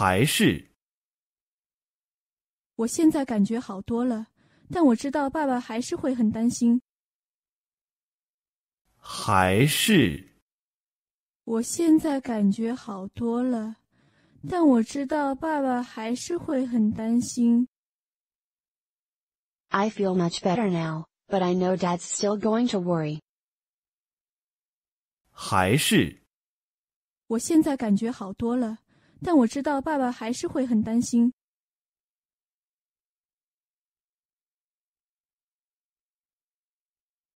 还是，我现在感觉好多了，但我知道爸爸还是会很担心。还是，我现在感觉好多了，但我知道爸爸还是会很担心。I feel much better now, but I know Dad's still going to worry。还是，我现在感觉好多了。但我知道，爸爸还是会很担心。